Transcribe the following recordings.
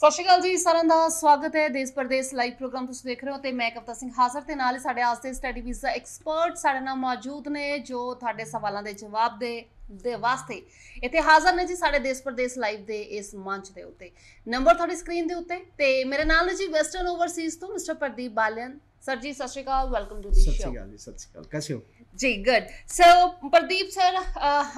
ਸਤਿ ਸ਼੍ਰੀ ਅਕਾਲ ਜੀ ਸਾਰਿਆਂ ਦਾ ਸਵਾਗਤ ਹੈ ਦੇਸ਼ ਪ੍ਰਦੇਸ਼ ਲਾਈਵ ਪ੍ਰੋਗਰਾਮ ਤੁਸੀਂ ਦੇਖ ਰਹੇ ਹੋ ਤੇ ਮੈਂ ਕਵਤਾ ਸਿੰਘ ਹਾਜ਼ਰ ਤੇ ਨਾਲ ਸਾਡੇ ਆਸਤੇ ਸਟੱਡੀ ਵੀਜ਼ਾ ਐਕਸਪਰਟ ਸਾਡੇ ਨਾਲ ਮੌਜੂਦ ਨੇ ਜੋ ਤੁਹਾਡੇ ਸਵਾਲਾਂ ਦੇ ਜਵਾਬ ਦੇ ਦੇ ਵਾਸਤੇ ਇੱਥੇ ਹਾਜ਼ਰ ਨੇ ਜੀ ਸਾਡੇ ਦੇਸ਼ ਪ੍ਰਦੇਸ਼ ਲਾਈਵ ਦੇ ਇਸ ਮੰਚ ਦੇ ਉੱਤੇ ਨੰਬਰ ਤੁਹਾਡੀ ਸਕਰੀਨ ਦੇ ਉੱਤੇ ਤੇ ਮੇਰੇ ਨਾਲ ਨੇ ਜੀ ਵੈਸਟਰਨ ਓਵਰਸੀਜ਼ ਤੋਂ ਮਿਸਟਰ ਪ੍ਰਦੀਪ ਬਾਲਿਆਨ ਸਰ ਜੀ ਸਤਿ ਸ਼੍ਰੀ ਅਕਾਲ ਵੈਲਕਮ ਟੂ ਦੀ ਸ਼ੋਅ ਸਤਿ ਸ਼੍ਰੀ ਅਕਾਲ ਜੀ ਸਤਿ ਸ਼੍ਰੀ ਅਕਾਲ ਕੈਸੇ ਹੋ ਜੀ ਗੁੱਡ ਸੋ ਪ੍ਰਦੀਪ ਸਰ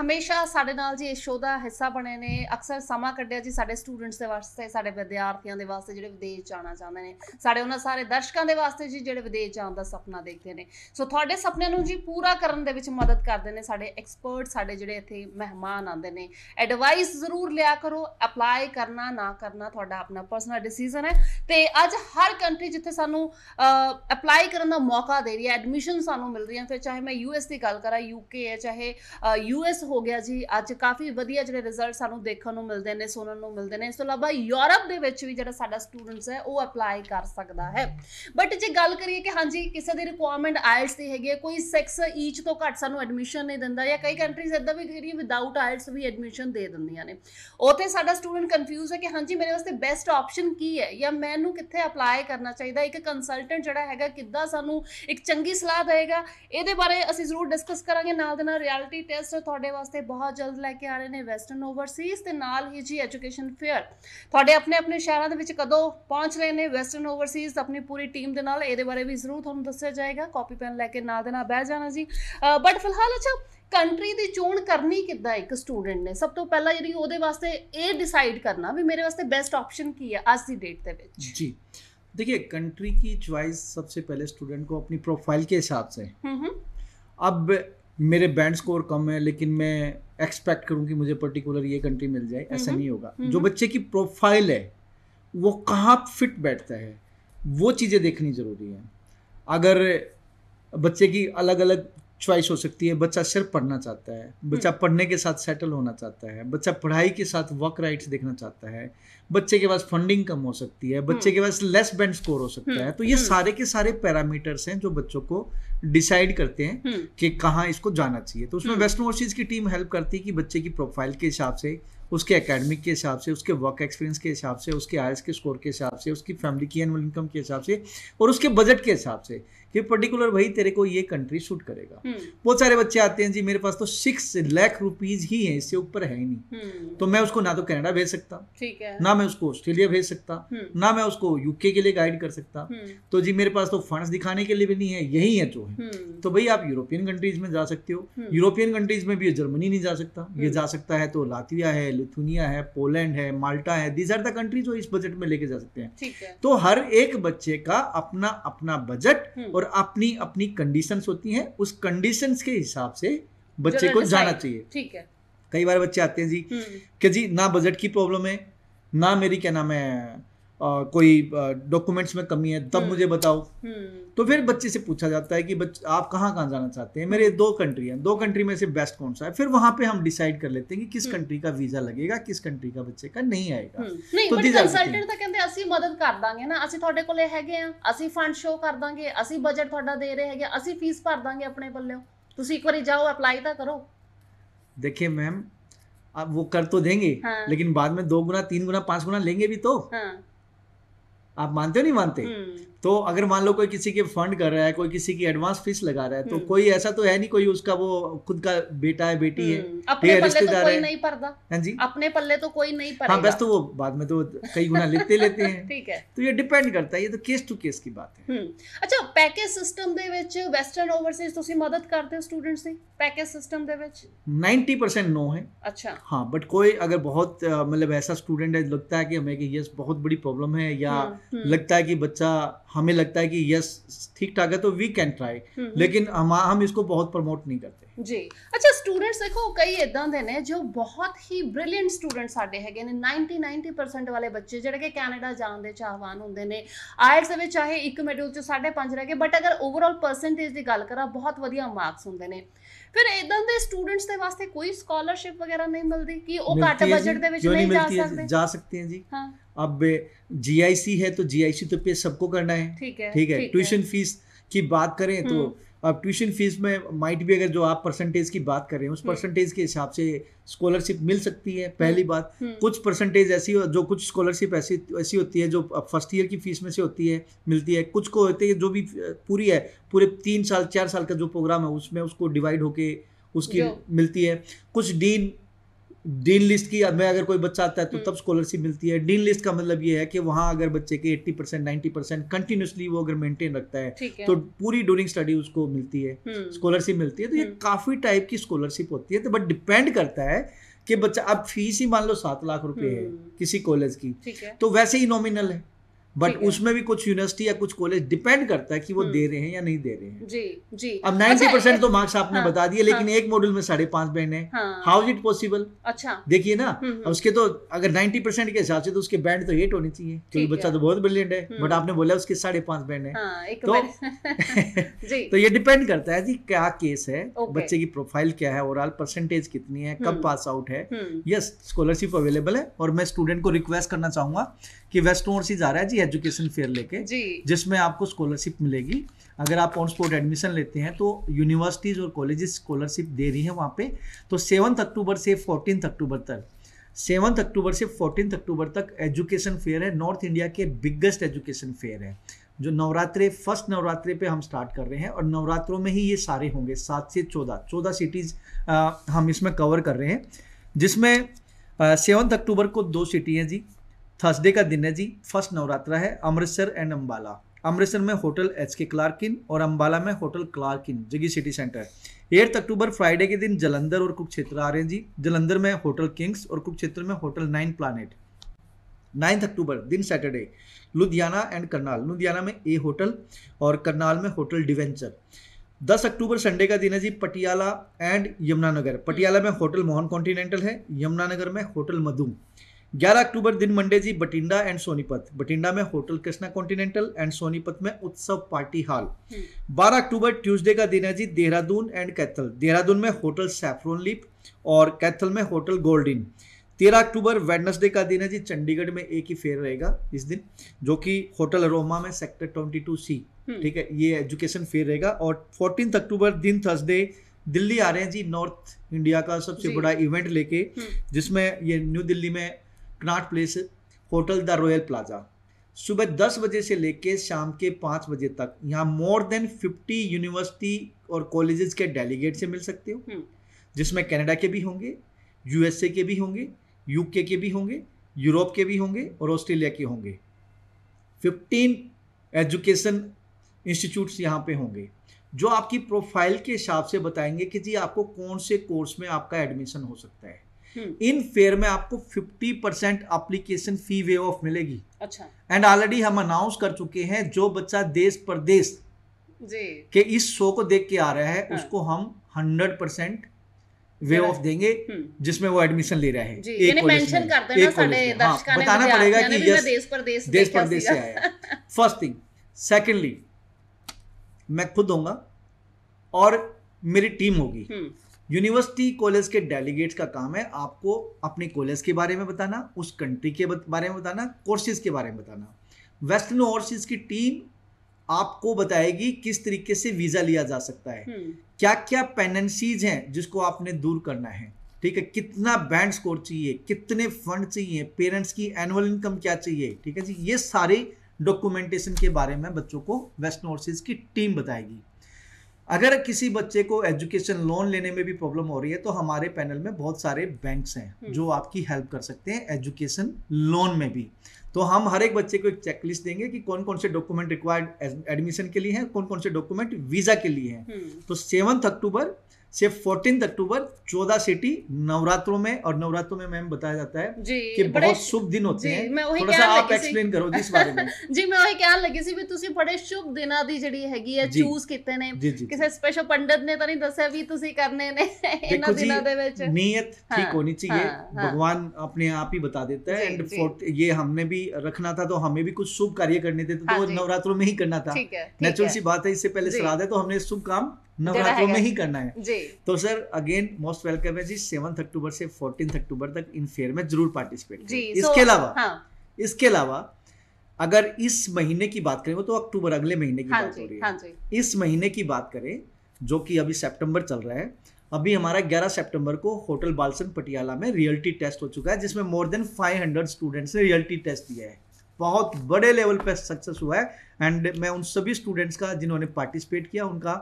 ਹਮੇਸ਼ਾ ਸਾਡੇ ਨਾਲ ਜੀ ਇਸ ਸ਼ੋਅ ਦਾ ਹਿੱਸਾ ਬਣੇ ਨੇ ਅਕਸਰ ਸਮਾਂ ਕੱਢਿਆ ਜੀ ਸਾਡੇ ਸਟੂਡੈਂਟਸ ਦੇ ਵਾਸਤੇ ਸਾਡੇ ਵਿਦਿਆਰਥੀਆਂ ਦੇ ਵਾਸਤੇ ਜਿਹੜੇ ਵਿਦੇਸ਼ ਜਾਣਾ ਚਾਹੁੰਦੇ ਨੇ ਸਾਡੇ ਉਹਨਾਂ ਸਾਰੇ ਦਰਸ਼ਕਾਂ ਦੇ ਵਾਸਤੇ ਜੀ ਜਿਹੜੇ ਵਿਦੇਸ਼ ਜਾਣ ਦਾ ਸੁਪਨਾ ਦੇਖਦੇ ਨੇ ਸੋ ਤੁਹਾਡੇ ਸੁਪਨਿਆਂ ਨੂੰ ਜੀ ਪੂਰਾ ਕਰਨ ਦੇ ਵਿੱਚ ਮਦਦ ਕਰਦੇ ਨੇ ਸਾਡੇ ਐਕਸਪਰਟ ਸਾਡੇ ਜਿਹੜੇ ਇੱਥੇ ਮਹਿਮਾਨ ਆਉਂਦੇ ਨੇ ਐਡਵਾਈਸ ਜ਼ਰੂਰ ਲਿਆ ਕਰੋ ਅਪਲਾਈ ਕਰਨਾ ਨਾ ਕਰਨਾ ਤੁਹਾਡਾ ਆਪਣਾ ਪਰਸਨਲ ਡਿਸੀਜਨ ਹੈ ਤੇ ਅੱਜ ਹਰ ਕੰਟਰੀ ਜਿੱਥੇ ਸਾਨੂੰ ਅਪਲਾਈ ਕਰਨ ਦਾ ਮੌਕਾ ਦੇ ਰਹੀ ਹੈ ਐਡਮਿਸ਼ਨ ਸਾਨੂੰ ਮਿਲ ਰਹੀਆਂ ਫਿਰ ਚਾਹੇ ਮੈਂ ਯੂਐਸ ਦੀ ਗੱਲ ਕਰਾਂ ਯੂਕੇ ਹੈ ਚਾਹੇ ਯੂਐਸ ਹੋ ਗਿਆ ਜੀ ਅੱਜ ਕਾਫੀ ਵਧੀਆ ਜਿਹੜੇ ਰਿਜ਼ਲਟ ਸਾਨੂੰ ਦੇਖਣ ਨੂੰ ਮਿਲਦੇ ਨੇ ਸੁਣਨ ਨੂੰ ਮਿਲਦੇ ਨੇ ਇਸ ਤੋਂ ਇਲਾਵਾ ਯੂਰਪ ਦੇ ਵਿੱਚ ਵੀ ਜਿਹੜਾ ਸਾਡਾ ਸਟੂਡੈਂਟਸ ਹੈ ਉਹ ਅਪਲਾਈ ਕਰ ਸਕਦਾ ਹੈ ਬਟ ਜੇ ਗੱਲ ਕਰੀਏ ਕਿ ਹਾਂਜੀ ਕਿਸੇ ਦੀ ਰਿਕੁਆਇਰਮੈਂਟ ਆਇਲਸ ਦੀ ਹੈਗੀ ਹੈ ਕੋਈ ਸੈਕਸ ਈਚ ਤੋਂ ਘੱਟ ਸਾਨੂੰ ਐਡਮਿਸ਼ਨ ਨਹੀਂ ਦਿੰਦਾ ਜਾਂ ਕਈ ਕੰਟਰੀਜ਼ ਇਦਾਂ ਵੀ ਜਿਹੜੀ ਵਿਦਆਊਟ ਆਇਲਸ ਵੀ ਐਡਮਿਸ਼ਨ ਦੇ ਦਿੰਦੀਆਂ ਨੇ ਉਥੇ ਸਾਡਾ ਸਟੂਡੈਂਟ ਕਨਫਿਊਜ਼ ਹੈ ਕਿ ਹਾਂਜੀ ਮੇਰੇ ਵਾਸਤੇ ਬੈਸਟ ਆਪਸ਼ਨ ਕੀ ਹੈ ਜਾਂ ਮੈਨੂੰ ਕਿੱਥੇ ਅਪਲਾਈ ਕਰਨਾ ਚਾਹੀਦਾ ਇੱਕ ਕੰਸਲਟੈਂਟ ਜਿਹੜਾ ਹੈ ਹੈਗਾ ਕਿੱਦਾਂ ਸਾਨੂੰ ਇੱਕ ਚੰਗੀ ਸਲਾਹ ਦੇਗਾ ਇਹਦੇ ਬਾਰੇ ਅਸੀਂ ਜ਼ਰੂਰ ਡਿਸਕਸ ਕਰਾਂਗੇ ਨਾਲ ਦੇ ਨਾਲ ਰਿਐਲਿਟੀ ਟੈਸਟ ਤੁਹਾਡੇ ਵਾਸਤੇ ਬਹੁਤ ਜਲਦ ਲੈ ਕੇ ਆ ਰਹੇ ਨੇ ਵੈਸਟਰਨ ਓਵਰਸੀਜ਼ ਤੇ ਨਾਲ ਹੀ ਜੀ ਐਜੂਕੇਸ਼ਨ ਫੇਅਰ ਤੁਹਾਡੇ ਆਪਣੇ ਆਪਣੇ ਸ਼ਹਿਰਾਂ ਦੇ ਵਿੱਚ ਕਦੋਂ ਪਹੁੰਚ ਰਹੇ ਨੇ ਵੈਸਟਰਨ ਓਵਰਸੀਜ਼ ਆਪਣੀ ਪੂਰੀ ਟੀਮ ਦੇ ਨਾਲ ਇਹਦੇ ਬਾਰੇ ਵੀ ਜ਼ਰੂਰ ਤੁਹਾਨੂੰ ਦੱਸਿਆ ਜਾਏਗਾ ਕਾਪੀ ਪੈਨ ਲੈ ਕੇ ਨਾਲ ਦੇ ਨਾਲ ਬਹਿ ਜਾਣਾ ਜੀ ਬਟ ਫਿਲਹਾਲ ਅੱਛਾ ਕੰਟਰੀ ਦੀ ਚੋਣ ਕਰਨੀ ਕਿੱਦਾਂ ਇੱਕ ਸਟੂਡੈਂਟ ਨੇ ਸਭ ਤੋਂ ਪਹਿਲਾਂ ਜਿਹੜੀ ਉਹਦੇ ਵਾਸਤੇ ਇਹ ਡਿਸਾਈਡ ਕਰਨਾ ਵੀ ਮੇਰੇ ਵਾਸਤੇ ਬੈਸਟ ਆਪਸ਼ਨ ਕੀ ਹੈ ਅੱਜ ਦੀ ਡੇਟ ਦੇ ਵਿੱਚ ਜੀ देखिए कंट्री की चॉइस सबसे पहले स्टूडेंट को अपनी प्रोफाइल के हिसाब से हम्म, हम्म। अब मेरे बैंड स्कोर कम है लेकिन मैं एक्सपेक्ट करूँ कि मुझे पर्टिकुलर ये कंट्री मिल जाए हम्म, ऐसा नहीं होगा जो बच्चे की प्रोफाइल है वो कहाँ फिट बैठता है वो चीज़ें देखनी ज़रूरी है अगर बच्चे की अलग अलग च्वाइस हो सकती है बच्चा सिर्फ पढ़ना चाहता है बच्चा हम्म। पढ़ने के साथ सेटल होना चाहता है बच्चा पढ़ाई के साथ वर्क राइट्स देखना चाहता है बच्चे के पास फंडिंग कम हो सकती है बच्चे हम्म। के पास लेस बैंड स्कोर हो सकता है हम्म। तो ये सारे के सारे पैरामीटर्स हैं जो बच्चों को डिसाइड करते हैं कि कहाँ इसको जाना चाहिए तो उसमें वेस्टर्न ओवरसीज की टीम हेल्प करती है कि बच्चे की प्रोफाइल के हिसाब से उसके एकेडमिक के हिसाब से उसके वर्क एक्सपीरियंस के हिसाब से उसके आयस के स्कोर के हिसाब से उसकी फैमिली की एनुअल इनकम के हिसाब से और उसके बजट के हिसाब से कि पर्टिकुलर भाई तेरे को ये कंट्री शूट करेगा हम्म। बहुत सारे बच्चे आते हैं जी मेरे पास तो सिक्स लाख रुपीज ही है इससे ऊपर है ही नहीं हम्म। तो मैं उसको ना तो कनाडा भेज सकता ना मैं उसको ऑस्ट्रेलिया भेज सकता हम्म। ना मैं उसको यूके के लिए गाइड कर सकता तो जी मेरे पास तो फंड दिखाने के लिए भी नहीं है यही है जो है तो भाई आप यूरोपियन कंट्रीज में जा सकते हो यूरोपियन कंट्रीज में भी जर्मनी नहीं जा सकता ये जा सकता है तो लातविया है लिथुनिया है पोलैंड है माल्टा है दीज आर द कंट्रीज जो इस बजट में लेके जा सकते हैं तो हर एक बच्चे का अपना अपना बजट और और अपनी अपनी कंडीशंस होती हैं उस कंडीशंस के हिसाब से बच्चे को जाना चाहिए ठीक है कई बार बच्चे आते हैं जी हम्म। कि जी ना बजट की प्रॉब्लम है ना मेरी क्या नाम है आ, कोई डॉक्यूमेंट्स में कमी है तब हम्म। मुझे बताओ हम्म। तो फिर बच्चे से पूछा जाता है कि बच, आप कहाँ कहाँ जाना चाहते हैं मेरे दो कंट्री हैं दो कंट्री में से बेस्ट कौन सा है फिर वहाँ पे हम डिसाइड कर लेते हैं कि किस कंट्री हम्म। का वीजा लगेगा किस कंट्री का बच्चे का नहीं आएगा नहीं, तो ਕੰਸਲਟੈਂਟ तो तो देखिए मैम आप वो कर तो देंगे हाँ। लेकिन बाद में दो गुना तीन गुना पांच गुना लेंगे भी तो हाँ। आप मानते हो नहीं मानते हम्म। तो अगर मान लो कोई किसी के फंड कर रहा है कोई किसी की एडवांस फीस लगा रहा है तो हम्म। कोई ऐसा तो है नहीं कोई उसका वो खुद का बेटा है बेटी है हम्म। अपने पल्ले तो कोई नहीं पड़ता हाँ जी अपने पल्ले तो कोई नहीं पड़ेगा हाँ बस तो वो बाद में तो कई गुना लिखते लेते हैं ठीक है तो ये डिपेंड करता है ये तो केस टू केस की बात है हम्म। अच्छा पैकेज सिस्टम ਦੇ ਵਿੱਚ ਵੈਸਟਰਨ ਓਵਰਸੀਜ਼ ਤੁਸੀਂ ਮਦਦ ਕਰਦੇ ਹੋ ਸਟੂਡੈਂਟਸ ਦੀ ਪੈਕੇਜ ਸਿਸਟਮ ਦੇ ਵਿੱਚ 90% नो है अच्छा हाँ बट कोई अगर बहुत मतलब ऐसा स्टूडेंट है लगता है कि हमें कि यस बहुत बड़ी प्रॉब्लम है या लगता है कि बच्चा हमें लगता है कि यस ठीक ठाक है तो वी कैन ट्राई लेकिन हम हम इसको बहुत प्रमोट नहीं करते ਜੀ ਅੱਛਾ ਸਟੂਡੈਂਟਸ ਦੇਖੋ ਕਈ ਇਦਾਂ ਦੇ ਨੇ ਜੋ ਬਹੁਤ ਹੀ ਬ੍ਰਿਲੀਅੰਟ ਸਟੂਡੈਂਟ ਸਾਡੇ ਹੈਗੇ ਨੇ 90 90% ਵਾਲੇ ਬੱਚੇ ਜਿਹੜੇ ਕਿ ਕੈਨੇਡਾ ਜਾਣ ਦੇ ਚਾਹਵਾਨ ਹੁੰਦੇ ਨੇ ਆਇਲਸ ਦੇ ਵਿੱਚ ਚਾਹੇ ਇੱਕ ਮੈਡਲ ਚ 5.5 ਰਹਿ ਗਏ ਬਟ ਅਗਰ ਓਵਰਆਲ ਪਰਸੈਂਟੇਜ ਦੀ ਗੱਲ ਕਰਾਂ ਬਹੁਤ ਵਧੀਆ ਮਾਰਕਸ ਹੁੰਦੇ ਨੇ ਫਿਰ ਇਦਾਂ ਦੇ ਸਟੂਡੈਂਟਸ ਦੇ ਵਾਸਤੇ ਕੋਈ ਸਕਾਲਰਸ਼ਿਪ ਵਗੈਰਾ ਨਹੀਂ ਮਿਲਦੀ ਕਿ ਉਹ ਘੱਟ ਬਜਟ ਦੇ ਵਿੱਚ ਨਹੀਂ ਜਾ ਸਕਦੇ ਜਾ ਸਕਦੇ ਹਾਂ ਜੀ ਹਾਂ अब जीआईसी है तो जीआईसी तो पे सबको करना है ठीक है ठीक है ट्यूशन फीस की बात करें तो हम्म। अब ट्यूशन फीस में माइट भी अगर जो आप परसेंटेज की बात कर रहे हैं उस परसेंटेज हम्म। के हिसाब से स्कॉलरशिप मिल सकती है पहली हम्म। बात कुछ परसेंटेज ऐसी जो कुछ स्कॉलरशिप ऐसी ऐसी होती है जो फर्स्ट ईयर की फीस में से होती है मिलती है कुछ को होती है जो भी पूरी है पूरे तीन साल चार साल का जो प्रोग्राम है उसमें उसको डिवाइड होके उसकी मिलती है कुछ डीन डीन लिस्ट की मैं अगर कोई बच्चा आता है तो हम्म। तब स्कॉलरशिप मिलती है डीन लिस्ट का मतलब ये है कि वहाँ अगर बच्चे के 80 परसेंट नाइन्टी परसेंट कंटिन्यूसली वो अगर मेंटेन रखता है, है तो पूरी ड्यूरिंग स्टडी उसको मिलती है स्कॉलरशिप हम्म। मिलती है तो ये हम्म। काफ़ी टाइप की स्कॉलरशिप होती है तो बट डिपेंड करता है कि बच्चा अब फीस ही मान लो सात लाख रुपये है किसी कॉलेज की तो वैसे ही नॉमिनल है बट उसमें भी कुछ यूनिवर्सिटी या कुछ कॉलेज डिपेंड करता है कि वो हम्म। दे रहे हैं या नहीं दे रहे हैं जी जी अब नाइनटी परसेंट अच्छा, तो मार्क्स आपने हाँ, बता दिए लेकिन हाँ, एक मॉड्यूल में साढ़े पांच बैंड है हाउ इज इट पॉसिबल अच्छा देखिए ना हम्म, हम्म। अब उसके तो अगर नाइनटी परसेंट के हिसाब से तो उसके बैंड तो एट होनी चाहिए क्योंकि बच्चा तो बहुत ब्रिलियंट है बट आपने बोला उसके साढ़े पांच बैंड है तो ये डिपेंड करता है क्या केस है बच्चे की प्रोफाइल क्या है ओवरऑल परसेंटेज कितनी है कब पास आउट है यस स्कॉलरशिप अवेलेबल है और मैं स्टूडेंट को रिक्वेस्ट करना चाहूंगा कि वेस्ट ओवरसीज आ रहा है जी एजुकेशन फेयर लेके जिसमें आपको स्कॉलरशिप मिलेगी अगर आप ऑन स्पॉट एडमिशन लेते हैं तो यूनिवर्सिटीज़ और कॉलेजेस स्कॉलरशिप दे रही हैं वहाँ पे तो सेवन्थ अक्टूबर से फोर्टीन अक्टूबर तक सेवन्थ अक्टूबर से फोर्टीन अक्टूबर तक एजुकेशन फेयर है नॉर्थ इंडिया के बिगेस्ट एजुकेशन फेयर है जो नवरात्रे फर्स्ट नवरात्रे पे हम स्टार्ट कर रहे हैं और नवरात्रों में ही ये सारे होंगे सात से चौदह चौदह सिटीज़ हम इसमें कवर कर रहे हैं जिसमें सेवन्थ अक्टूबर को दो सिटी हैं जी थर्सडे का दिन है जी फर्स्ट नवरात्रा है अमृतसर एंड अम्बाला अमृतसर में hotel H K Clark Inn और अम्बाला में hotel Clark Inn city centre eighth October Friday के दिन जलंधर और कुरुक्षेत्र आ रहे हैं जी जलंधर में होटल किंग्स और कुरुक्षेत्र में hotel nine planet ninth October दिन सैटरडे लुधियाना एंड करनाल लुधियाना में ए होटल और करनाल में होटल डिवेंचर दस अक्टूबर संडे का दिन है जी पटियाला एंड यमुनानगर पटियाला में होटल मोहन कॉन्टिनेंटल है यमुनानगर में होटल मधुम 11 अक्टूबर दिन मंडे जी बटिंडा एंड सोनीपत बटिंडा में hotel Krishna continental and Sonipat में Utsav party hall 12 hmm. October Tuesday का दिन है जी देहरादून एंड कैथल देहरादून में होटल सैफरोन लीप और कैथल में होटल गोल्डिन 13 अक्टूबर वेडनसडे का दिन है जी चंडीगढ़ में एक ही फेयर रहेगा इस दिन जो कि होटल रोमा में सेक्टर ट्वेंटी सी ठीक है ये एजुकेशन फेयर रहेगा और फोर्टीन अक्टूबर दिन थर्सडे दिल्ली आ रहे हैं जी नॉर्थ इंडिया का सबसे बड़ा इवेंट लेके हम्म। जिसमें ये न्यू दिल्ली में Connaught Place hotel the Royal Plaza सुबह दस बजे से लेकर शाम के पाँच बजे तक यहाँ मोर देन फिफ्टी यूनिवर्सिटी और कॉलेजेस के डेलीगेट से मिल सकते हो हम्म। जिसमें कनाडा के भी होंगे यूएसए के भी होंगे यूके के भी होंगे यूरोप के भी होंगे और ऑस्ट्रेलिया के होंगे फिफ्टीन एजुकेशन इंस्टीट्यूट्स यहाँ पे होंगे जो आपकी प्रोफाइल के हिसाब से बताएंगे कि जी आपको कौन से कोर्स में आपका एडमिशन हो सकता है हम्म। इन फेयर में आपको 50 percent application fee waive off मिलेगी अच्छा एंड ऑलरेडी हम अनाउंस कर चुके हैं जो बच्चा देश परदेश के इस शो को देख के आ रहा है हाँ। उसको हम हंड्रेड परसेंट वे ऑफ देंगे हम्म। जिसमें वो एडमिशन ले रहे हैं एक मेंशन हाँ, बताना पड़ेगा कि यस देश परदेश देश से आया फर्स्ट थिंग सेकेंडली मैं खुद दूंगा और मेरी टीम होगी हम्म। यूनिवर्सिटी कॉलेज के डेलीगेट्स का काम है आपको अपने कॉलेज के बारे में बताना उस कंट्री के बारे में बताना कोर्सेज के बारे में बताना वेस्टर्न ओवरसीज की टीम आपको बताएगी किस तरीके से वीजा लिया जा सकता है क्या क्या पेनेंसीज हैं जिसको आपने दूर करना है ठीक है कितना बैंड स्कोर चाहिए कितने फंड चाहिए पेरेंट्स की एनुअल इनकम क्या चाहिए ठीक है जी ये सारे डॉक्यूमेंटेशन के बारे में बच्चों को वेस्टर्न ओवरसीज की टीम बताएगी अगर किसी बच्चे को एजुकेशन लोन लेने में भी प्रॉब्लम हो रही है तो हमारे पैनल में बहुत सारे बैंक्स हैं हम्म। जो आपकी हेल्प कर सकते हैं एजुकेशन लोन में भी तो हम हर एक बच्चे को एक चेकलिस्ट देंगे कि कौन कौन से डॉक्यूमेंट रिक्वायर्ड एडमिशन के लिए हैं कौन कौन से डॉक्यूमेंट वीजा के लिए हैं हम्म। तो सेवंथ अक्टूबर से फोर्टीन अक्टूबर चौदह सिटी नवरात्रों में और नवरात्रों में मैम बताया जाता है कि बहुत शुभ दिन होते हैं थोड़ा सा आप एक्सप्लेन करो इस बारे में जी मैं वही ਕਹਿਣ लगी सी भी ਤੁਸੀਂ ਬੜੇ ਸ਼ੁਭ ਦਿਨਾਂ ਦੀ ਜਿਹੜੀ ਹੈਗੀ ਹੈ ਚੂਜ਼ ਕੀਤੇ ਨੇ ਕਿਸੇ ਸਪੈਸ਼ਲ ਪੰਡਤ ਨੇ ਤਾਂ ਨਹੀਂ ਦੱਸਿਆ ਵੀ ਤੁਸੀਂ ਕਰਨੇ ਨੇ ਇਹਨਾਂ ਦਿਨਾਂ ਦੇ ਵਿੱਚ ਨੀਅਤ ਠੀਕ ਹੋਣੀ ਚਾਹੀਏ ਭਗਵਾन अपने आप ही बता देता है एंड ये हमने भी भी रखना था तो हमें भी कुछ शुभ कार्य करने थे तो, हाँ तो नवरात्रों में ही करना था नेचुरल सी बात है इससे पहले श्राद्ध है तो हमने शुभ काम नवरात्रों में ही करना है जी। तो सर अगेन मोस्ट वेलकम है जी सेवंथ अक्टूबर से फोर्टीन अक्टूबर तक इन फेयर में जरूर पार्टिसिपेट इसके अलावा हाँ। इसके अलावा अगर इस महीने की बात करें तो अक्टूबर अगले महीने की हाँ बात हो रही है हाँ इस महीने की बात करें जो कि अभी सितंबर चल रहा है अभी हमारा 11 सितंबर को होटल बालसन पटियाला में रियलिटी टेस्ट हो चुका है जिसमें मोर देन 500 स्टूडेंट्स ने रियलिटी टेस्ट दिया है बहुत बड़े लेवल पर सक्सेस हुआ है एंड मैं उन सभी स्टूडेंट्स का जिन्होंने पार्टिसिपेट किया उनका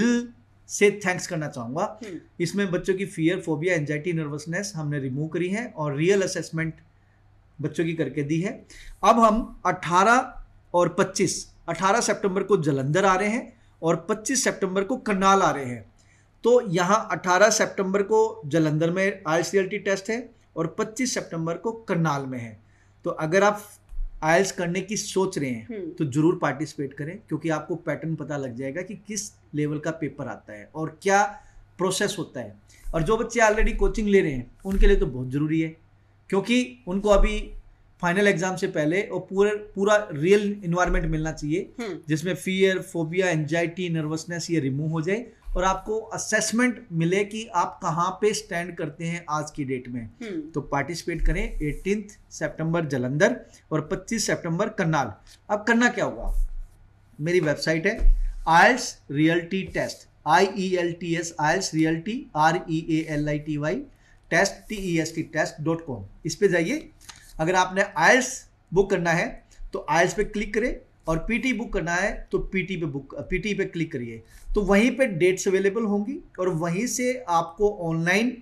दिल से थैंक्स करना चाहूँगा हम्म। इसमें बच्चों की फियर फोबिया एनजाइटी नर्वसनेस हमने रिमूव करी है और रियल असेसमेंट बच्चों की करके दी है अब हम 18 और 25 18 सितंबर को जलंधर आ रहे हैं और 25 सितंबर को करनाल आ रहे हैं तो यहाँ 18 सितंबर को जलंधर में आई टेस्ट है और 25 सितंबर को करनाल में है तो अगर आप आयल्स करने की सोच रहे हैं हम्म। तो जरूर पार्टिसिपेट करें क्योंकि आपको पैटर्न पता लग जाएगा कि किस लेवल का पेपर आता है और क्या प्रोसेस होता है और जो बच्चे ऑलरेडी कोचिंग ले रहे हैं उनके लिए तो बहुत ज़रूरी है क्योंकि उनको अभी फाइनल एग्जाम से पहले और पूरे पूरा रियल इन्वायरमेंट मिलना चाहिए हम्म। जिसमें फियर फोबिया एंजाइटी नर्वसनेस ये रिमूव हो जाए और आपको असेसमेंट मिले कि आप कहाँ पे स्टैंड करते हैं आज की डेट में हम्म। तो पार्टिसिपेट करें एटीन सितंबर जलंधर और 25 सितंबर करनाल अब करना क्या होगा मेरी वेबसाइट है IELTS reality test I E L T S IELTS reality R E A L I T Y test T E S T test dot com इस पर जाइए अगर आपने आयल्स बुक e करना है तो आयल्स e पे क्लिक करें और पीटी बुक करना है तो पीटी पे बुक पीटी पे क्लिक करिए तो वहीं पे डेट्स अवेलेबल होंगी और वहीं से आपको ऑनलाइन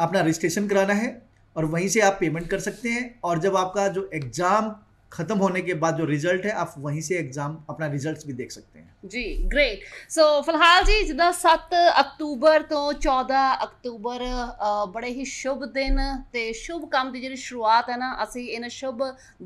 अपना रजिस्ट्रेशन कराना है और वहीं से आप पेमेंट कर सकते हैं और जब आपका जो एग्ज़ाम खत्म होने के बाद जो रिजल्ट है आप वहीं से एग्जाम अपना रिजल्ट भी देख सकते हैं ਜੀ ਗ੍ਰੇਟ ਸੋ ਫਿਲਹਾਲ ਜੀ ਜਿੱਦਾਂ 7 ਅਕਤੂਬਰ ਤੋਂ 14 ਅਕਤੂਬਰ ਬੜੇ ਹੀ ਸ਼ੁਭ ਦਿਨ ਤੇ ਸ਼ੁਭ ਕੰਮ ਦੀ ਜਿਹੜੀ ਸ਼ੁਰੂਆਤ ਹੈ ਨਾ ਅਸੀਂ ਇਹਨਾਂ ਸ਼ੁਭ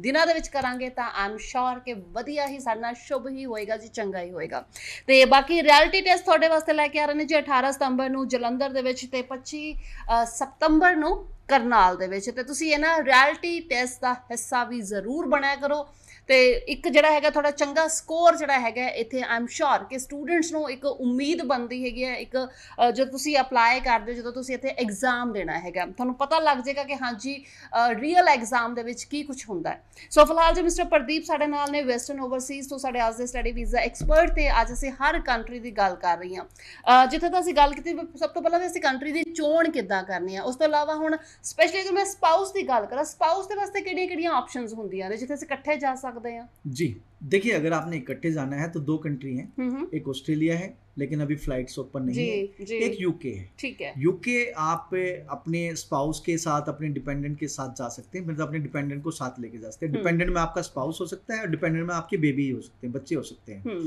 ਦਿਨਾਂ ਦੇ ਵਿੱਚ ਕਰਾਂਗੇ ਤਾਂ ਆਮ ਸ਼ੋਰ ਕਿ ਵਧੀਆ ਹੀ ਸਾਡਾ ਸ਼ੁਭ ਹੀ ਹੋਏਗਾ ਜੀ ਚੰਗਾ ਹੀ ਹੋਏਗਾ ਤੇ ਬਾਕੀ ਰਿਐਲਿਟੀ ਟੈਸਟ ਤੁਹਾਡੇ ਵਾਸਤੇ ਲੈ ਕੇ ਆ ਰਹੇ ਨੇ ਜੀ 18 ਸਤੰਬਰ ਨੂੰ ਜਲੰਧਰ ਦੇ ਵਿੱਚ ਤੇ 25 ਸਤੰਬਰ ਨੂੰ ਕਰਨਾਲ ਦੇ ਵਿੱਚ ਤੇ ਤੁਸੀਂ ਇਹ ਨਾ ਰਿਐਲਿਟੀ ਟੈਸਟ ਦਾ ਹਿੱਸਾ ਵੀ ਜ਼ਰੂਰ ਬਣਾਇਆ ਕਰੋ ਤੇ ਇੱਕ ਜਿਹੜਾ ਹੈਗਾ ਥੋੜਾ ਚੰਗਾ ਸਕੋਰ ਜਿਹੜਾ ਹੈਗਾ ਇੱਥੇ ਆਈ ਆਮ ਸ਼ੋਰ ਕਿ ਸਟੂਡੈਂਟਸ ਨੂੰ ਇੱਕ ਉਮੀਦ ਬਣਦੀ ਹੈਗੀ ਹੈ ਇੱਕ ਜਦੋਂ ਤੁਸੀਂ ਅਪਲਾਈ ਕਰਦੇ ਹੋ ਜਦੋਂ ਤੁਸੀਂ ਇੱਥੇ ਐਗਜ਼ਾਮ ਦੇਣਾ ਹੈਗਾ ਤੁਹਾਨੂੰ ਪਤਾ ਲੱਗ ਜਾਏਗਾ ਕਿ ਹਾਂਜੀ ਰੀਅਲ ਐਗਜ਼ਾਮ ਦੇ ਵਿੱਚ ਕੀ ਕੁਝ ਹੁੰਦਾ ਹੈ ਸੋ ਫਿਲਹਾਲ ਜੀ ਮਿਸਟਰ ਪ੍ਰਦੀਪ ਸਾਡੇ ਨਾਲ ਨੇ ਵੈਸਟਰਨ ਓਵਰਸੀਜ਼ ਤੋਂ ਸਾਡੇ ਅੱਜ ਦੇ ਸਟੱਡੀ ਵੀਜ਼ਾ ਐਕਸਪਰਟ ਤੇ ਅੱਜ ਅਸੀਂ ਹਰ ਕੰਟਰੀ ਦੀ ਗੱਲ ਕਰ ਰਹੀ ਹਾਂ ਜਿੱਥੇ ਤਾਂ ਅਸੀਂ ਗੱਲ ਕੀਤੀ ਸਭ ਤੋਂ ਪਹਿਲਾਂ ਅਸੀਂ ਕੰਟਰੀ ਦੀ ਚੋਣ ਕਿੱਦਾਂ ਕਰਨੀ ਆ ਉਸ ਤੋਂ ਇਲਾਵਾ ਹੁਣ ਸਪੈਸ਼ਲੀ ਜੇ ਮੈਂ ਸਪਾਊਸ ਦੀ ਗੱਲ ਕਰਾਂ ਸਪਾਊਸ ਦੇ ਵਾਸਤੇ ਕਿਹੜੀਆਂ-ਕਿਹੜੀਆਂ ਆਪਸ਼ਨਸ ਹੁੰਦੀਆਂ ਨੇ ਜਿੱਥੇ ਅਸੀਂ ਇਕੱਠੇ ਜਾ ਸਕਦੇ सकते हैं जी देखिए अगर आपने इकट्ठे जाना है तो दो कंट्री हैं हम्म, हम्म। एक ऑस्ट्रेलिया है लेकिन अभी फ्लाइट ओपन नहीं जी, है जी, एक यूके है ठीक है यूके आप अपने स्पाउस के साथ अपने डिपेंडेंट के साथ जा सकते हैं मतलब अपने डिपेंडेंट को साथ लेके जा सकते हैं डिपेंडेंट हम्म। में आपका स्पाउस हो सकता है डिपेंडेंट में आपके बेबी हो सकते हैं बच्चे हो सकते हैं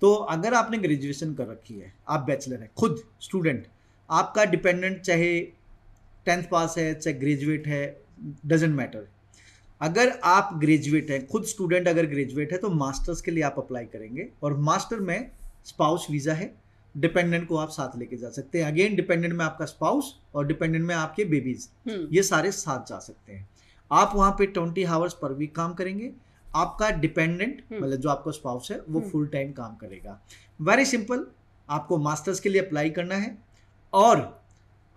तो अगर आपने ग्रेजुएशन कर रखी है आप बैचलर है खुद स्टूडेंट आपका डिपेंडेंट चाहे टेंथ पास है चाहे ग्रेजुएट है डजेंट मैटर अगर आप ग्रेजुएट हैं खुद स्टूडेंट अगर ग्रेजुएट है तो मास्टर्स के लिए आप अप्लाई करेंगे और मास्टर में स्पाउस वीज़ा है डिपेंडेंट को आप साथ लेके जा सकते हैं अगेन डिपेंडेंट में आपका स्पाउस और डिपेंडेंट में आपके बेबीज हम्म। ये सारे साथ जा सकते हैं आप वहाँ पे ट्वेंटी हावर्स पर वीक काम करेंगे आपका डिपेंडेंट हम्म। मतलब जो आपका स्पाउस है वो फुल टाइम हम्म। काम करेगा वेरी सिंपल आपको मास्टर्स के लिए अप्लाई करना है और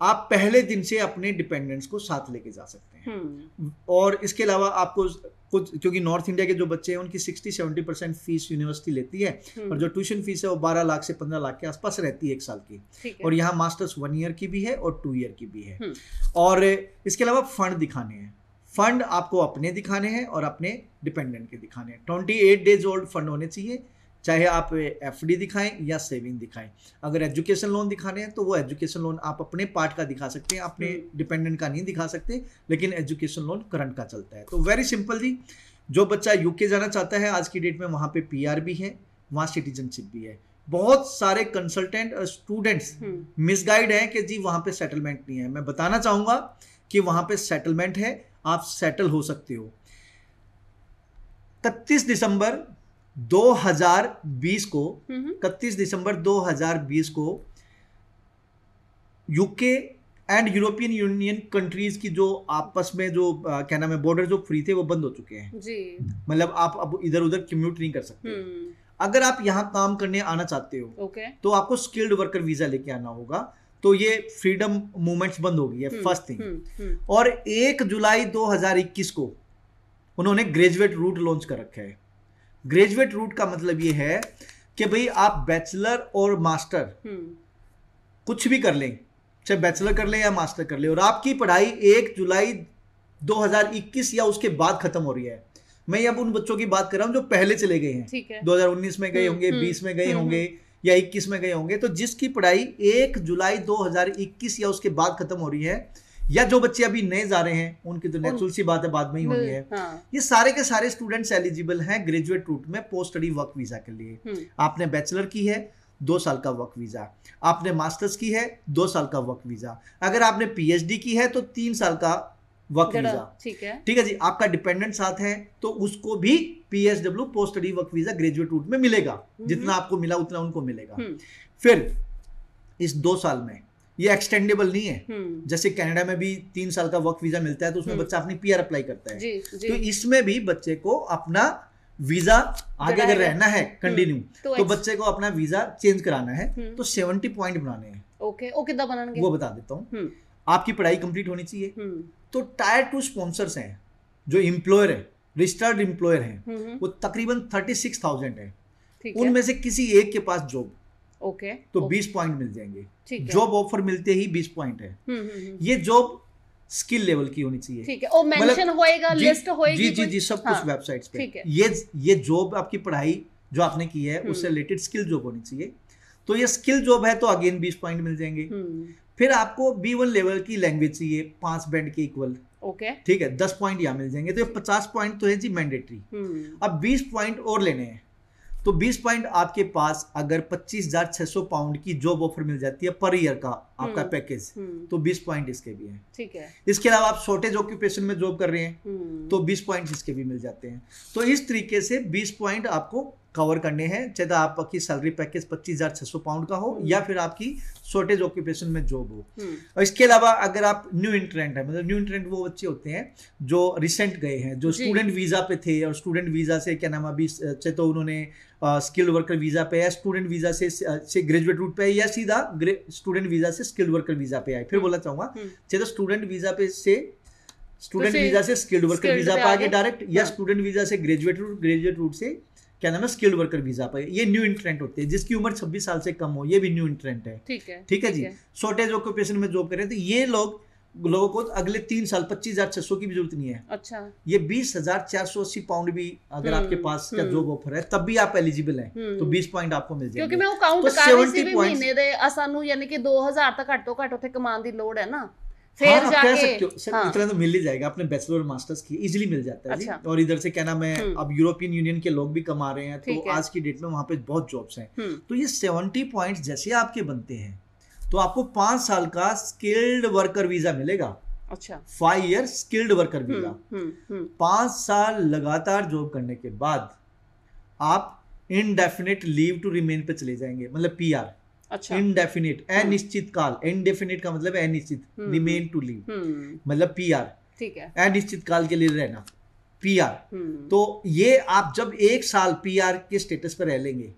आप पहले दिन से अपने डिपेंडेंट्स को साथ लेके जा सकते हैं हम्म। और इसके अलावा आपको कुछ क्योंकि नॉर्थ इंडिया के जो बच्चे हैं उनकी 60 70 परसेंट फीस यूनिवर्सिटी लेती है हम्म। और जो ट्यूशन फीस है वो 12 लाख से 15 लाख के आसपास रहती है एक साल की और यहाँ मास्टर्स वन ईयर की भी है और टू ईयर की भी है हम्म। और इसके अलावा फंड दिखाने हैं फंड आपको अपने दिखाने हैं और अपने डिपेंडेंट के दिखाने हैं ट्वेंटी डेज ओल्ड फंड होने चाहिए चाहे आप एफ दिखाएं या सेविंग दिखाएं अगर एजुकेशन लोन दिखा रहे हैं तो वो एजुकेशन लोन आप अपने पार्ट का दिखा सकते हैं अपने डिपेंडेंट हम्म। का नहीं दिखा सकते लेकिन एजुकेशन लोन करंट का चलता है तो वेरी सिंपल जी जो बच्चा यूके जाना चाहता है आज की डेट में वहाँ पे आर भी है वहाँ सिटीजनशिप भी है बहुत सारे कंसल्टेंट और स्टूडेंट्स मिसगाइड हैं कि जी वहाँ पे सेटलमेंट नहीं है मैं बताना चाहूँगा कि वहाँ पे सेटलमेंट है आप सेटल हो सकते हो 31 दिसंबर 2020 को हम्म हम्म। इकतीस दिसंबर 2020 को UK and European Union countries की जो आपस में जो क्या नाम है बॉर्डर जो फ्री थे वो बंद हो चुके हैं मतलब आप अब इधर उधर कम्यूट नहीं कर सकते हम्म। अगर आप यहाँ काम करने आना चाहते हो okay. तो आपको स्किल्ड वर्कर वीजा लेके आना होगा तो ये फ्रीडम मूवमेंट्स बंद हो गई है फर्स्ट थिंग और एक जुलाई 2021 को उन्होंने ग्रेजुएट रूट लॉन्च कर रखा है ग्रेजुएट रूट का मतलब ये है कि भाई आप बैचलर और मास्टर हम्म। कुछ भी कर लें चाहे बैचलर कर लें या मास्टर कर लें और आपकी पढ़ाई एक जुलाई 2021 या उसके बाद खत्म हो रही है मैं अब उन बच्चों की बात कर रहा हूँ जो पहले चले गए हैं 2019 में गए हम्म, होंगे 20 हम्म, में गए होंगे या 21 में गए होंगे तो जिसकी पढ़ाई एक जुलाई 2021 या उसके बाद खत्म हो रही है या जो बच्चे अभी नए जा रहे हैं उनकी तो नेचुरल सी बात है बाद में ही होनी है हाँ। ये सारे के सारे स्टूडेंट्स एलिजिबल हैं ग्रेजुएट रूट में पोस्ट स्टडी वर्क वीजा के लिए हम्म। आपने बैचलर की है दो साल का वर्क वीजा आपने मास्टर्स की है दो साल का वर्क वीजा अगर आपने पीएचडी की है तो तीन साल का वर्क वीजा ठीक है ठीक है जी आपका डिपेंडेंट साथ है तो उसको भी PHW post study work visa graduate route में मिलेगा जितना हम्म। आपको मिला उतना उनको मिलेगा हम्म। फिर इस दो साल में ये एक्सटेंडेबल नहीं है हम्म। जैसे कनाडा में भी तीन साल का वर्क वीजा मिलता है तो उसमें हम्म। बच्चा अपनी पीआर अप्लाई करता है जी, जी. तो इसमें भी बच्चे को अपना वीजा आगे अगर रहना है कंटिन्यू हम्म। तो, तो बच्चे को अपना वीजा चेंज कराना है तो सेवेंटी पॉइंट बनाने हैं ओके ओके तब बनाने वो बता देता हूँ आपकी पढ़ाई कंप्लीट होनी चाहिए तो टायर टू स्पॉन्सर्स हैं जो इम्प्लॉयर है रजिस्टर्ड इम्प्लॉयर है वो तकरीबन थर्टी सिक्स थाउजेंड है उनमें से किसी एक के पास जॉब ओके तो बीस पॉइंट मिल जाएंगे जॉब ऑफर मिलते ही बीस पॉइंट है हम्म, हम्म, हम्म। ये जॉब स्किल लेवल की होनी चाहिए ठीक है मेंशन मतलब होएगा लिस्ट होएगी जी जी जी सब कुछ वेबसाइट्स हाँ, पे ठीक है ये ये जॉब आपकी पढ़ाई जो आपने की है उससे रिलेटेड स्किल जॉब होनी चाहिए तो ये स्किल जॉब है तो अगेन बीस पॉइंट मिल जाएंगे फिर आपको बी वन लेवल की लैंग्वेज चाहिए पांच बैंड के इक्वल ओके ठीक है दस पॉइंट यहाँ मिल जाएंगे तो ये पचास पॉइंट तो है जी मैंडेटरी अब बीस पॉइंट और लेने हैं तो 20 पॉइंट आपके पास अगर 25,600 पाउंड की जॉब ऑफर मिल जाती है पर ईयर का आपका पैकेज हम्म, हम्म। तो 20 पॉइंट इसके भी हैं ठीक है इसके अलावा आप शॉर्टेज ऑक्यूपेशन में जॉब कर रहे हैं हम्म। तो 20 पॉइंट इसके भी मिल जाते हैं तो इस तरीके से 20 पॉइंट आपको कवर करने हैं चाहे आपकी सैलरी पैकेज पच्चीस हजार छह सौ पाउंड का हो हम्म। या फिर आपकी शॉर्टेज ऑक्यूपेशन में जॉब हो हम्म। और इसके अलावा अगर आप न्यू इंट्रेंट है मतलब न्यू इंट्रेंट वो बच्चे होते हैं जो रिसेंट गए हैं जो स्टूडेंट वीजा पे थे और स्टूडेंट वीजा से क्या नाम अभी चाहे तो उन्होंने स्किल्ड वर्कर वीजा पे या स्टूडेंट वीजा से से ग्रेजुएट रूट पे या सीधा स्टूडेंट वीजा से स्किल्ड वर्कर वीजा पे आए फिर बोलना चाहूंगा हम्म। चाहे तो स्टूडेंट वीजा पे से स्टूडेंट वीजा तो से स्किल्ड वर्कर वीजा पे आगे डायरेक्ट या स्टूडेंट हाँ। वीजा से ग्रेजुएट रूट ग्रेजुएट रूट से क्या नाम है स्किल्ड वर्कर वीजा पर ये न्यू इंट्रेंट होते हैं जिसकी उम्र 26 साल से कम हो ये भी न्यू इंट्रेंट है ठीक है ठीक है जी शॉर्टेज ऑक्यूपेशन में जॉब करें तो ये लोग लोगों को तो अगले तीन साल पच्चीस हजार छह सौ की जरूरत नहीं है अच्छा ये बीस हजार चार सौ अस्सी पाउंड भी अगर आपके हम्म, पास का जॉब हम्म। ऑफर है तब भी आप एलिजिबल हैं हम्म। तो बीस पॉइंट आपको मिल जाएगा क्योंकि मैं वो काउंट तो कर रही थी ਸੀ ਵੀ ਮਹੀਨੇ ਦੇ ਸਾਨੂੰ ਯਾਨੀ ਕਿ 2000 ਤੱਕ ਘੱਟੋ ਘੱਟ ਉਥੇ ਕਮਾਉਣ ਦੀ लोड है ना फिर हाँ, जाके सकते हो सर हाँ. इतना तो मिल ही जाएगा आपने बैचलर मास्टर्स की इजीली मिल जाता है अच्छा. जी और इधर से क्या नाम है हम्म। अब यूरोपियन यूनियन के लोग भी कमा रहे हैं तो है. आज की डेट में वहां पे बहुत जॉब्स हैं हम्म। तो ये सेवेंटी पॉइंट जैसे आपके बनते हैं तो आपको पांच साल का स्किल्ड वर्कर वीजा मिलेगा अच्छा five year skilled worker visa पांच साल लगातार जॉब करने के बाद आप इनडेफिनेट लीव टू रिमेन पे चले जाएंगे मतलब पीआर अच्छा इनडेफिनिट अनिश्चित काल इनडेफिनिट का मतलब अनिश्चित रिमेन टू लिव मतलब पी आर ठीक है अनिश्चित काल के लिए रहना पी आर हम्म। तो ये आप जब एक साल पी आर के स्टेटस पर रह लेंगे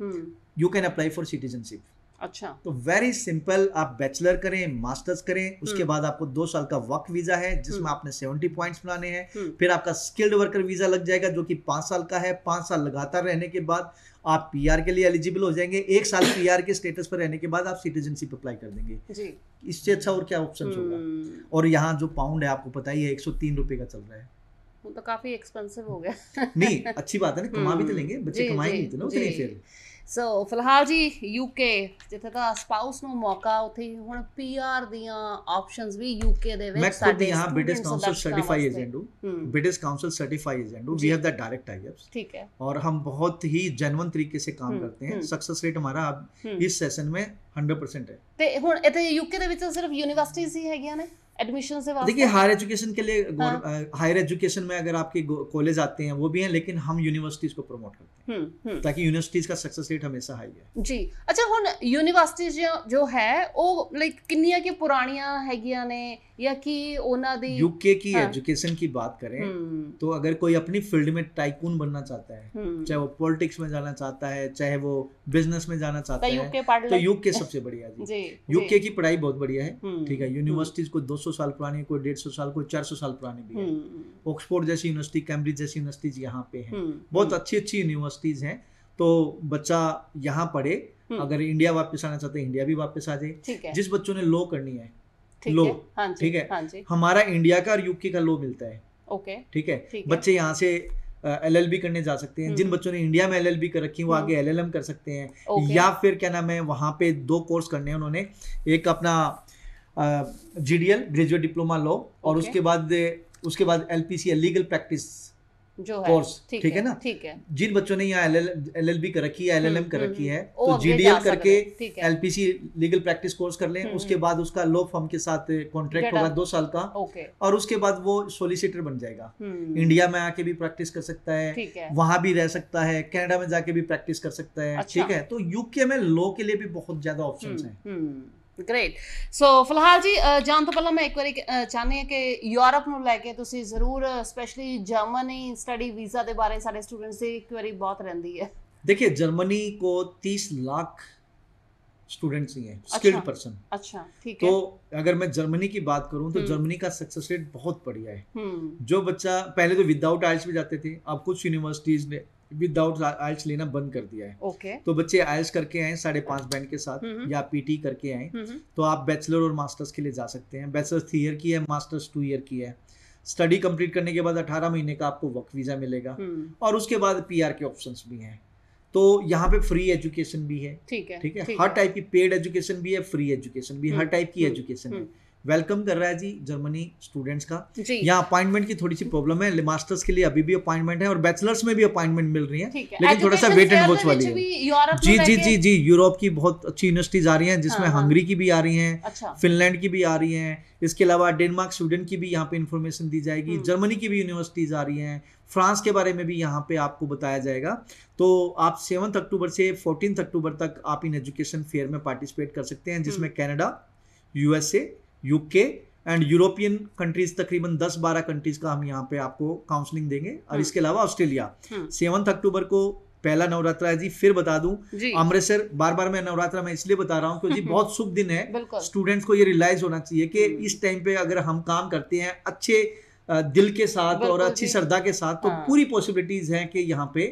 you can apply for citizenship अच्छा तो वेरी सिंपल आप बैचलर करें मास्टर्स करें उसके हम्म। बाद आपको दो साल का वर्क वीजा है जिसमें हम्म। आपने सेवेंटी पॉइंट्स बनाने हैं हम्म। फिर आपका स्किल्ड वर्कर वीजा लग जाएगा जो कि पांच साल का है पांच साल लगातार रहने के बाद आप पीआर के लिए एलिजिबल हो जाएंगे एक साल पीआर के स्टेटस पर रहने के बाद आप सिटीजनशिप अप्लाई कर देंगे इससे अच्छा और क्या ऑप्शन होगा और यहाँ जो पाउंड है आपको पता ही है एक सौ का चल रहा है वो तो काफी एक्सपेंसिव हो गया नहीं अच्छी बात है ना कमा भी तो लेंगे बच्चे कमाएंगे तो ना उतनी फिर ਸੋ ਫਿਲਹਾਲ ਜੀ ਯੂਕੇ ਜਿੱਥੇ ਤਾਂ ਸਪਾਊਸ ਨੂੰ ਮੌਕਾ ਉੱਥੇ ਹੁਣ ਪੀਆਰ ਦੀਆਂ ਆਪਸ਼ਨਸ ਵੀ ਯੂਕੇ ਦੇ ਵਿੱਚ ਸਾਡੇ ਮੈਂ ਖੁਦ ਯਹਾਂ ਬ੍ਰਿਟਿਸ਼ ਕਾउंसिल सर्टिफाई एजेंट हूँ ब्रिटिश काउंसिल सर्टिफाई एजेंट हूँ we have that direct types ठीक है और हम बहुत ही जेनवन तरीके से काम करते हैं सक्सेस रेट हमारा इस सेशन में 100% है ਤੇ ਹੁਣ ਇੱਥੇ ਯੂਕੇ ਦੇ ਵਿੱਚ ਸਿਰਫ ਯੂਨੀਵਰਸਿਟੀਆਂ ਹੀ ਹੈਗੀਆਂ ਨੇ एडमिशन से देखिए हायर एजुकेशन के लिए हायर एजुकेशन में अगर आपके कॉलेज आते हैं वो भी हैं लेकिन हम यूनिवर्सिटीज को प्रमोट करते हैं हुँ, हम्म, हुँ. हम्म। ताकि यूनिवर्सिटीज का सक्सेस रेट हमेशा हाई है जी अच्छा हूँ यूनिवर्सिटीज जो है वो लाइक किनिया की पुरानियां हैगियां ने या कि ओना दी यूके की एजुकेशन हाँ। की बात करें हम्म। तो अगर कोई अपनी फील्ड में टाइकून बनना चाहता है हम्म। चाहे वो पॉलिटिक्स में जाना चाहता है चाहे वो बिजनेस में जाना चाहता तो है तो यूके सबसे बढ़िया जी यूके की पढ़ाई बहुत बढ़िया है हम्म। ठीक है यूनिवर्सिटीज को 200 साल पुरानी कोई 150 साल कोई 400 साल पुरानी भी है ऑक्सफोर्ड जैसी यूनिवर्सिटी कैम्ब्रिज जैसी यूनिवर्सिटीज यहाँ पे है बहुत अच्छी अच्छी यूनिवर्सिटीज हैं तो बच्चा यहाँ पढ़े अगर इंडिया वापस आना चाहते हैं इंडिया भी वापस आ जाए जिस बच्चों ने लो करनी है लो हाँ ठीक है हाँ हमारा इंडिया का और यूके का लो मिलता है ओके ठीक है बच्चे यहाँ से एल एल बी करने जा सकते हैं जिन हम्म। बच्चों ने इंडिया में एल एल बी कर रखी है वो हम्म। आगे एल एल एम कर सकते हैं या फिर क्या नाम है वहाँ पे दो कोर्स करने हैं उन्होंने एक अपना G D L graduate diploma law और उसके बाद उसके बाद L P C legal practice जो है कोर्स ठीक, है, ना ठीक है जिन बच्चों ने यहाँ एल एल बी कर रखी है एल एल एम कर रखी हम्म, है हम्म। तो जी डी एल करके L P C legal practice course कर लें हम्म, उसके बाद उसका लॉ फर्म के साथ कॉन्ट्रैक्ट होगा दो साल का और उसके बाद वो सोलिसिटर बन जाएगा इंडिया में आके भी प्रैक्टिस कर सकता है वहां भी रह सकता है कैनेडा में जाके भी प्रैक्टिस कर सकता है ठीक है अच्छा। तो यूके में लॉ के लिए भी बहुत ज्यादा ऑप्शन है ਗ੍ਰੇਟ ਸੋ ਫਿਲਹਾਲ ਜੀ ਜਾਣ ਤੋਂ ਪਹਿਲਾਂ ਮੈਂ ਇੱਕ ਵਾਰੀ ਚਾਹਨੀ ਹੈ ਕਿ ਯੂਰਪ ਨੂੰ ਲੈ ਕੇ ਤੁਸੀਂ ਜ਼ਰੂਰ ਸਪੈਸ਼ਲੀ ਜਰਮਨੀ ਸਟੱਡੀ ਵੀਜ਼ਾ ਦੇ ਬਾਰੇ ਸਾਡੇ ਸਟੂਡੈਂਟਸ ਦੀ ਕੁਐਰੀ बहुत ਰਹਿੰਦੀ ਹੈ देखिए जर्मनी को 30 लाख स्टूडेंट्स ही हैं स्किल्ड अच्छा, पर्सन अच्छा ठीक तो है तो अगर मैं जर्मनी की बात करूं तो जर्मनी हम्म। का सक्सेस रेट बहुत बढ़िया है हम्म। जो बच्चा पहले तो विदाउट आइल्स भी जाते थे अब कुछ यूनिवर्सिटीज ने विदाउट आयल्स लेना बंद कर दिया है okay. तो बच्चे आयल्स करके आए साढ़े पांच बैंड के साथ या पीटी करके आए तो आप बैचलर और मास्टर्स के लिए जा सकते हैं बैचलर्स थ्री ईयर की है मास्टर्स टू ईयर की है स्टडी कंप्लीट करने के बाद अठारह महीने का आपको वर्क वीज़ा मिलेगा हम्म। और उसके बाद पी के ऑप्शन भी हैं तो यहाँ पे फ्री एजुकेशन भी है ठीक है ठीक है हर टाइप की पेड एजुकेशन भी है फ्री एजुकेशन भी हर टाइप हम्म, की एजुकेशन हम्म, है वेलकम कर रहा है जी जर्मनी स्टूडेंट्स का यहाँ अपॉइंटमेंट की थोड़ी सी प्रॉब्लम है मास्टर्स के लिए अभी भी अपॉइंटमेंट है और बैचलर्स में भी अपॉइंटमेंट मिल रही है लेकिन थोड़ा सा वेट एंड वॉच वाली है जी जी जी जी यूरोप की बहुत अच्छी यूनिवर्सिटीज आ रही है जिसमें हंगरी हाँ, हाँ। की भी आ रही है फिनलैंड अच्छा। की भी आ रही है इसके अलावा डेनमार्क स्वीडन की भी यहाँ पे इन्फॉर्मेशन दी जाएगी जर्मनी हम्म। की भी यूनिवर्सिटीज आ रही हैं फ्रांस के बारे में भी यहाँ पे आपको बताया जाएगा तो आप सेवंथ अक्टूबर से फोर्टीन अक्टूबर तक आप इन एजुकेशन फेयर में पार्टिसिपेट कर सकते हैं जिसमें कैनेडा हम्म। USA UK and European countries तकरीबन 10-12 कंट्रीज का हम यहाँ पे आपको काउंसलिंग देंगे और हाँ। इसके अलावा ऑस्ट्रेलिया हाँ। सेवंथ अक्टूबर को पहला नवरात्रा है जी फिर बता दूं अमृतसर बार बार मैं नवरात्रा में इसलिए बता रहा हूँ क्योंकि बहुत शुभ दिन है स्टूडेंट्स को ये रियलाइज होना चाहिए कि हम्म। इस टाइम पे अगर हम काम करते हैं अच्छे दिल के साथ और अच्छी श्रद्धा के साथ तो हाँ। पूरी पॉसिबिलिटीज हैं कि यहाँ पे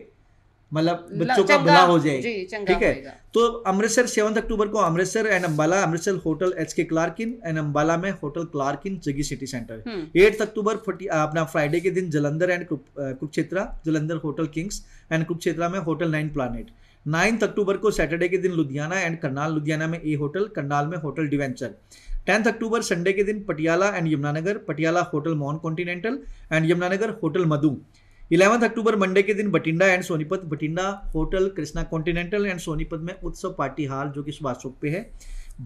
मतलब बच्चों का भला हो जाए ठीक है तो अमृतसर सेवंथ अक्टूबर को Amritsar and Ambala Amritsar hotel H K Clark Inn and Ambala में होटल क्लार्किन जगी city centre hmm. Eighth October अपना फ्राइडे के दिन Jalandhar and Kurukshetra Jalandhar hotel Kings and Kurukshetra में hotel nine planet ninth October को सैटरडे के दिन लुधियाना एंड करनाल लुधियाना में ए होटल करनाल में hotel adventure tenth October Sunday के दिन Patiala and Yamunanagar Patiala hotel Mohan continental and Yamunanagar hotel Madhu eleventh October Monday के दिन Bathinda and Sonipat Bathinda hotel Krishna continental and Sonipat में उत्सव पार्टी हॉल जो कि सुभाष चौक पे है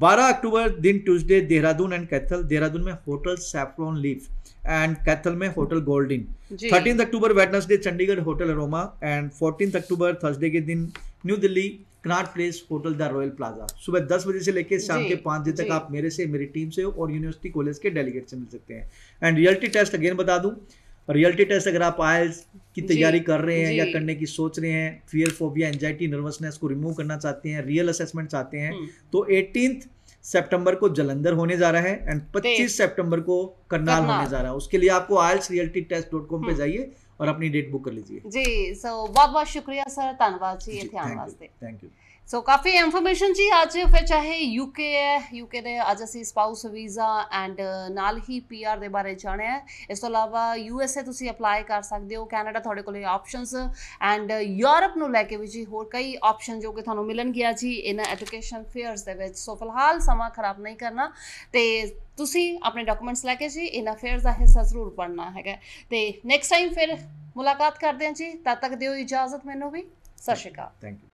12 अक्टूबर दिन ट्यूसडे देहरादून एंड कैथल देहरादून में hotel saffron leaf and Kaithal में hotel golden thirteen October Wednesday Chandigarh hotel Roma and fourteen October Thursday के दिन New Delhi Connaught Place hotel the Royal Plaza सुबह दस बजे से लेकर शाम के पाँच बजे तक आप मेरे से मेरी टीम से और यूनिवर्सिटी कॉलेज के डेलीगेट से मिल सकते हैं एंड रियलिटी टेस्ट अगेन बता दू रियलिटी टेस्ट अगर आप आयल्स की तैयारी कर रहे हैं या करने की सोच रहे हैं फियर फोबिया एंजाइटी नर्वसनेस को रिमूव करना चाहते हैं रियल असेसमेंट चाहते हैं हम्म। तो एटीन सितंबर को जलंधर होने जा रहा है एंड 25 सितंबर को करनाल होने जा रहा है उसके लिए आपको IELTS reality test dot com पर जाइए ਔਰ ਆਪਣੀ ਡੇਟ ਬੁੱਕ ਕਰ ਲੀਜੀਏ ਜੀ ਸੋ ਬਹੁਤ ਬਹੁਤ ਸ਼ੁਕਰੀਆ ਸਰ ਧੰਨਵਾਦ ਜੀ ਇੱਥੇ ਆਉਣ ਵਾਸਤੇ ਥੈਂਕ ਯੂ ਸੋ ਕਾਫੀ ਇਨਫੋਰਮੇਸ਼ਨ ਜੀ ਅੱਜ ਫਿਰ ਚਾਹੇ ਯੂਕੇ ਹੈ ਯੂਕੇ ਦੇ ਅੱਜ ਅਸੀਂ ਸਪਾਊਸ ਵੀਜ਼ਾ ਐਂਡ ਨਾਲ ਹੀ ਪੀਆਰ ਦੇ ਬਾਰੇ ਜਾਣਿਆ ਇਸ ਤੋਂ ਇਲਾਵਾ ਯੂਐਸਏ ਤੁਸੀਂ ਅਪਲਾਈ ਕਰ ਸਕਦੇ ਹੋ ਕੈਨੇਡਾ ਤੁਹਾਡੇ ਕੋਲੇ ਆਪਸ਼ਨਸ ਐਂਡ ਯੂਰਪ ਨੂੰ ਲੈ ਕੇ ਵੀ ਜੀ ਹੋਰ ਕਈ ਆਪਸ਼ਨ ਜੋ ਕਿ ਤੁਹਾਨੂੰ ਮਿਲਣ ਗਿਆ ਜੀ ਇਹਨਾਂ ਐਜੂਕੇਸ਼ਨ ਫੇਅਰਸ ਦੇ ਵਿੱਚ ਸੋ ਫਿਲਹਾਲ ਸਮਾਂ ਖਰਾਬ ਨਹੀਂ ਕਰਨਾ ਤੇ ਤੁਸੀਂ ਆਪਣੇ ਡਾਕੂਮੈਂਟਸ ਲੈ ਕੇ ਜੀ ਇਨ ਅਫੇਅਰਸ ਦਾ ਹਿੱਸਾ ਜ਼ਰੂਰ ਬਣਨਾ ਹੈਗਾ ਤੇ ਨੈਕਸਟ ਟਾਈਮ ਫਿਰ ਮੁਲਾਕਾਤ ਕਰਦੇ ਹਾਂ ਜੀ ਤਦ ਤੱਕ ਦਿਓ ਇਜਾਜ਼ਤ ਮੈਨੂੰ ਵੀ ਸਤਿ ਸ਼੍ਰੀ ਅਕਾਲ ਥੈਂਕ ਯੂ